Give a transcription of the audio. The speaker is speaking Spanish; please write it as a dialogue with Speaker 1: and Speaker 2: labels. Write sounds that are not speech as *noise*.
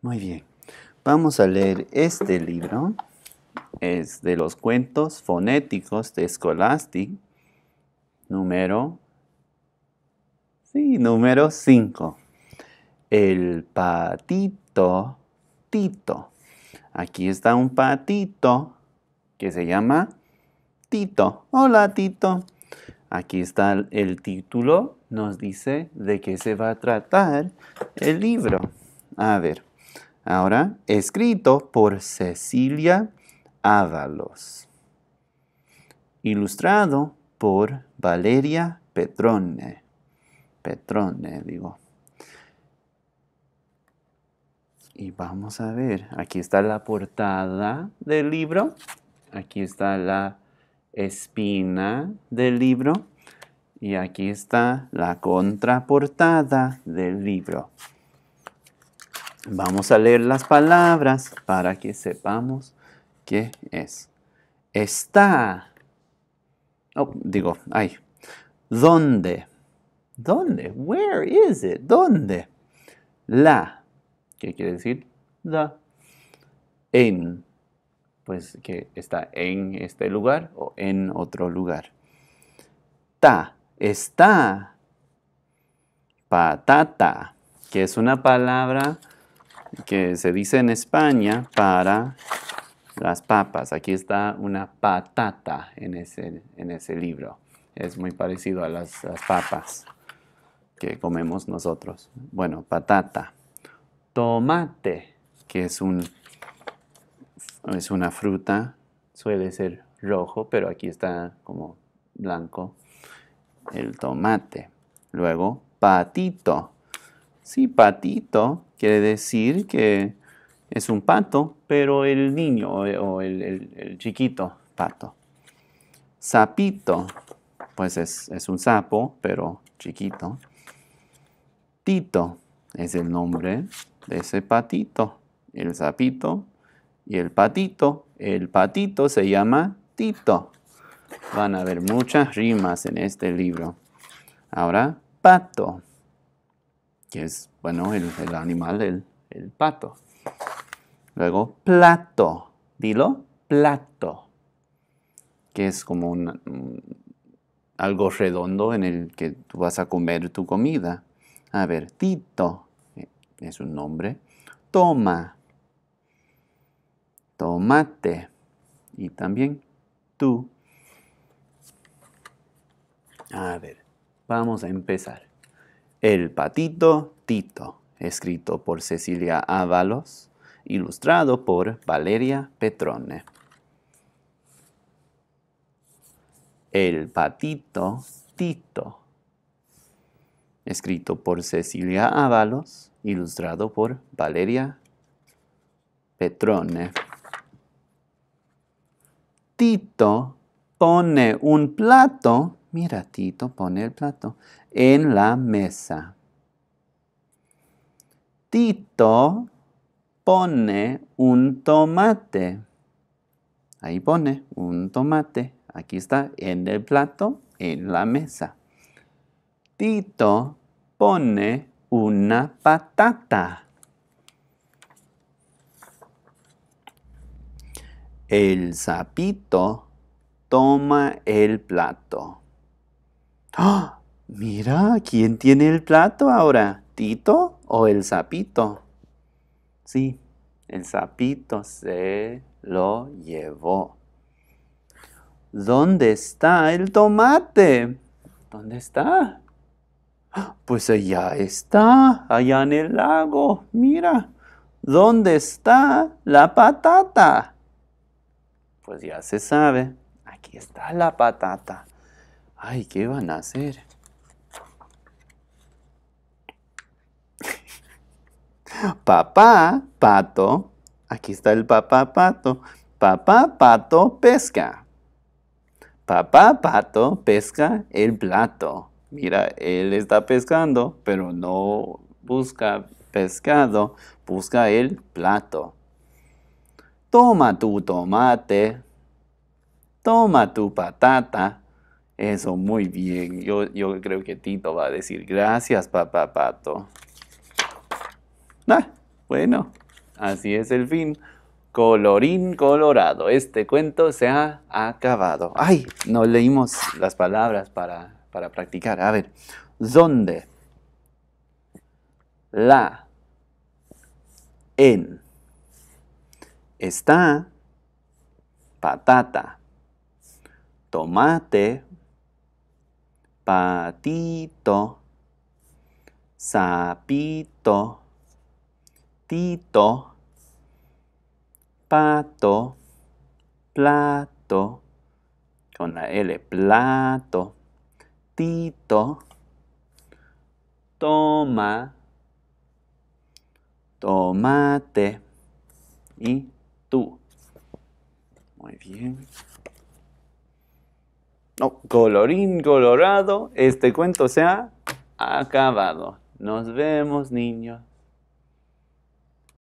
Speaker 1: Muy bien. Vamos a leer este libro. Es de los cuentos fonéticos de Scholastic, número, sí, número 5. El patito Tito. Aquí está un patito que se llama Tito. Hola Tito. Aquí está el título, nos dice de qué se va a tratar el libro. A ver. Ahora, escrito por Cecilia Ábalos. Ilustrado por Valeria Petrone. Petrone, digo. Y vamos a ver, aquí está la portada del libro. Aquí está la espina del libro. Y aquí está la contraportada del libro. Vamos a leer las palabras para que sepamos qué es. Está. Oh, digo, ahí. ¿Dónde? ¿Dónde? Where is it? ¿Dónde? La. ¿Qué quiere decir? La. En. Pues que está en este lugar o en otro lugar. Ta. Está. Patata. Que es una palabra que se dice en España para las papas. Aquí está una patata en ese, en ese libro. Es muy parecido a las, papas que comemos nosotros. Bueno, patata. Tomate, que es, un, es una fruta, suele ser rojo, pero aquí está como blanco. El tomate. Luego, patito. Sí, patito Quiere decir que es un pato, pero el niño o el, chiquito pato. Sapito, pues es, es un sapo, pero chiquito. Tito es el nombre de ese patito, el sapito y el patito. El patito se llama Tito. Van a ver muchas rimas en este libro. Ahora, pato que es, bueno, el, animal, el, pato. Luego, plato, dilo, plato, que es como mm, algo redondo en el que tú vas a comer tu comida. A ver, Tito, eh, es un nombre. Toma, tomate y también tú. A ver, vamos a empezar. El patito Tito, escrito por Cecilia Ábalos, ilustrado por Valeria Petrone. El patito Tito, escrito por Cecilia Ábalos, ilustrado por Valeria Petrone. Tito pone un plato Mira, Tito pone el plato en la mesa. Tito pone un tomate. Ahí pone un tomate. Aquí está, en el plato, en la mesa. Tito pone una patata. El sapito toma el plato. ¡Ah! Mira, ¿quién tiene el plato ahora? ¿Tito o el sapito? Sí, el sapito se lo llevó. ¿Dónde está el tomate? ¿Dónde está? ¡Ah! Pues allá está, allá en el lago. Mira, ¿dónde está la patata? Pues ya se sabe, aquí está la patata. Ay, ¿qué van a hacer? *laughs* papá pato, aquí está el papá pato. Papá pato pesca. Papá pato pesca el plato. Mira, él está pescando, pero no busca pescado, busca el plato. Toma tu tomate. Toma tu patata. Eso, muy bien. Yo, creo que Tito va a decir gracias, papá pato. Ah, bueno, así es el fin. Colorín colorado, este cuento se ha acabado. Ay, no leímos las palabras para, para practicar. A ver, ¿dónde? La. En. Está patata tomate, patito, sapito, tito, pato, plato, con la L, plato, tito, toma, tomate y tú. Muy bien. No, colorín colorado, este cuento se ha acabado. Nos vemos, niños.